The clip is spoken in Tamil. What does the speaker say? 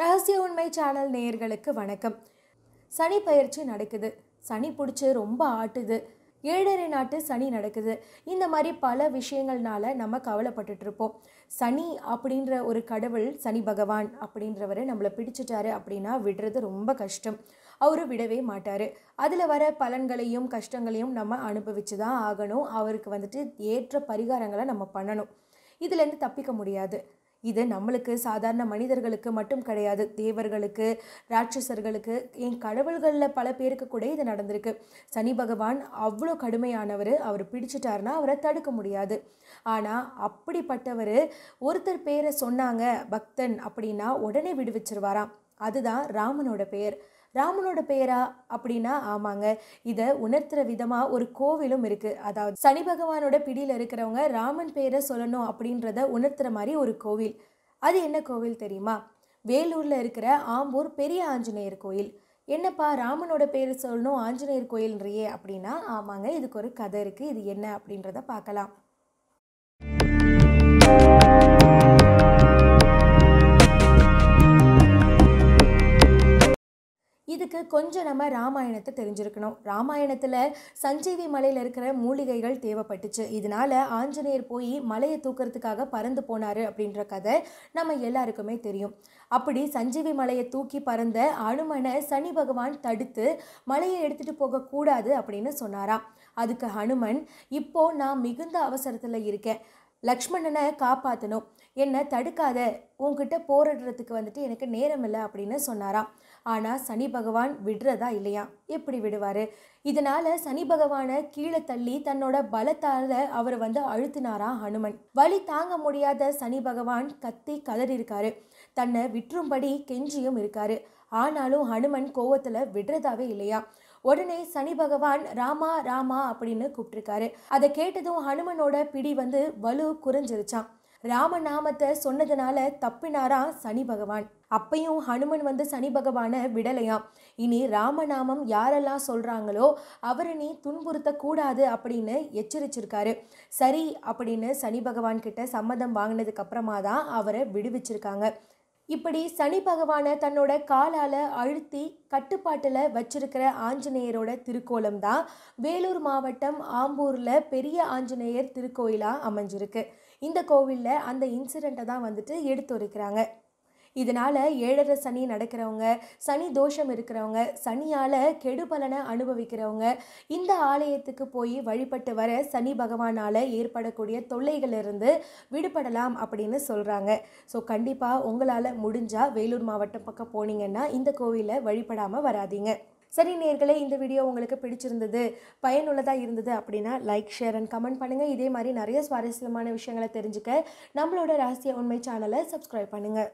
ரகசிய உண்மை சேனல் நேயர்களுக்கு வணக்கம் சனி பயிற்சி நடக்குது சனி பிடிச்சி ரொம்ப ஆட்டுது ஏழரை நாட்டு சனி நடக்குது இந்த மாதிரி பல விஷயங்கள்னால நம்ம கவலைப்பட்டுட்டு இருப்போம் சனி அப்படின்ற ஒரு கடவுள் சனி பகவான் அப்படின்றவர் நம்மளை பிடிச்சிட்டாரு அப்படின்னா விடுறது ரொம்ப கஷ்டம் அவர் விடவே மாட்டார் அதில் வர பலன்களையும் கஷ்டங்களையும் நம்ம அனுபவிச்சு தான் ஆகணும் அவருக்கு வந்துட்டு ஏற்ற பரிகாரங்களை நம்ம பண்ணணும் இதுலேருந்து தப்பிக்க முடியாது இது நம்மளுக்கு சாதாரண மனிதர்களுக்கு மட்டும் கிடையாது தேவர்களுக்கு ராட்சசர்களுக்கு என் கடவுள்களில் பல பேருக்கு கூட இது நடந்திருக்கு சனி பகவான் அவ்வளோ கடுமையானவர் அவர் பிடிச்சிட்டாருனா அவரை தடுக்க முடியாது ஆனால் அப்படிப்பட்டவர் ஒருத்தர் பேரை சொன்னாங்க பக்தன் அப்படின்னா உடனே விடுவிச்சிருவாராம் அதுதான் ராமனோட பெயர் ராமனோட பெயரா அப்படின்னா ஆமாங்க இதை உணர்த்துற விதமாக ஒரு கோவிலும் இருக்குது அதாவது சனி பகவானோட பிடியில் இருக்கிறவங்க ராமன் பெயரை சொல்லணும் அப்படின்றத உணர்த்துற மாதிரி ஒரு கோவில் அது என்ன கோவில் தெரியுமா வேலூரில் இருக்கிற ஆம்பூர் பெரிய ஆஞ்சநேயர் கோயில் என்னப்பா ராமனோட பேர் சொல்லணும் ஆஞ்சநேயர் கோயில்ன்றியே அப்படின்னா ஆமாங்க இதுக்கு ஒரு கதை இருக்குது இது என்ன அப்படின்றத பார்க்கலாம் கொஞ்சம் நம்ம ராமாயணத்தை தெரிஞ்சிருக்கணும் ராமாயணத்தில் சஞ்சீவி மலையில் இருக்கிற மூலிகைகள் தேவைப்பட்டுச்சு இதனால் ஆஞ்சநேயர் போய் மலையை தூக்கிறதுக்காக பறந்து போனார் அப்படின்ற கதை நம்ம எல்லாருக்குமே தெரியும் அப்படி சஞ்சீவி மலையை தூக்கி பறந்த அனுமனை சனி பகவான் தடுத்து மலையை எடுத்துகிட்டு போகக்கூடாது அப்படின்னு சொன்னாராம் அதுக்கு ஹனுமன் இப்போ நான் மிகுந்த அவசரத்தில் இருக்கேன் லக்ஷ்மணனை காப்பாற்றணும் என்னை தடுக்காத உங்ககிட்ட போராடுறதுக்கு வந்துட்டு எனக்கு நேரம் இல்லை அப்படின்னு சொன்னாராம் ஆனால் சனி பகவான் விடுறதா இல்லையா எப்படி விடுவார் இதனால் சனி பகவானை கீழே தள்ளி தன்னோட பலத்தால் அவர் வந்து அழுத்தினாராம் ஹனுமன் வழி தாங்க முடியாத சனி பகவான் கத்தி கதறியிருக்காரு தன்னை விற்றும்படி கெஞ்சியும் இருக்காரு ஆனாலும் ஹனுமன் கோவத்தில் விடுறதாவே இல்லையா உடனே சனி பகவான் ராமா ராமா அப்படின்னு கூப்பிட்டுருக்காரு அதை கேட்டதும் ஹனுமனோட பிடி வந்து வலு குறைஞ்சிருச்சான் ராமநாமத்தை சொன்னதுனால தப்பினாராம் சனி பகவான் அப்பையும் ஹனுமன் வந்து சனி பகவானை விடலையாம் இனி ராமநாமம் யாரெல்லாம் சொல்கிறாங்களோ அவரை நீ துன்புறுத்தக்கூடாது அப்படின்னு எச்சரிச்சிருக்காரு சரி அப்படின்னு சனி பகவான் கிட்ட சம்மதம் வாங்கினதுக்கப்புறமா தான் அவரை விடுவிச்சிருக்காங்க இப்படி சனி பகவானை தன்னோட காலால் அழுத்தி கட்டுப்பாட்டில் வச்சிருக்கிற ஆஞ்சநேயரோட திருக்கோலம் தான் வேலூர் மாவட்டம் ஆம்பூரில் பெரிய ஆஞ்சநேயர் திருக்கோயிலாக அமைஞ்சிருக்கு இந்த கோவிலில் அந்த இன்சிடெண்ட்டை தான் வந்துட்டு எடுத்துரைக்கிறாங்க இதனால் ஏழரை சனி நடக்கிறவங்க சனி தோஷம் இருக்கிறவங்க சனியால் கெடுபலனை அனுபவிக்கிறவங்க இந்த ஆலயத்துக்கு போய் வழிபட்டு வர சனி பகவானால் ஏற்படக்கூடிய தொல்லைகளிலிருந்து விடுபடலாம் அப்படின்னு சொல்கிறாங்க ஸோ கண்டிப்பாக உங்களால் முடிஞ்சால் வேலூர் மாவட்டம் பக்கம் போனீங்கன்னா இந்த கோவிலில் வழிபடாமல் வராதிங்க சரி நேர்களே இந்த வீடியோ உங்களுக்கு பிடிச்சிருந்தது பயனுள்ளதாக இருந்தது அப்படின்னா லைக் ஷேர் அண்ட் கமெண்ட் பண்ணுங்கள் இதே மாதிரி நிறைய சுவாரஸ்யமான விஷயங்களை தெரிஞ்சுக்க நம்மளோட ரகசிய உண்மை சேனலை சப்ஸ்கிரைப் பண்ணுங்கள்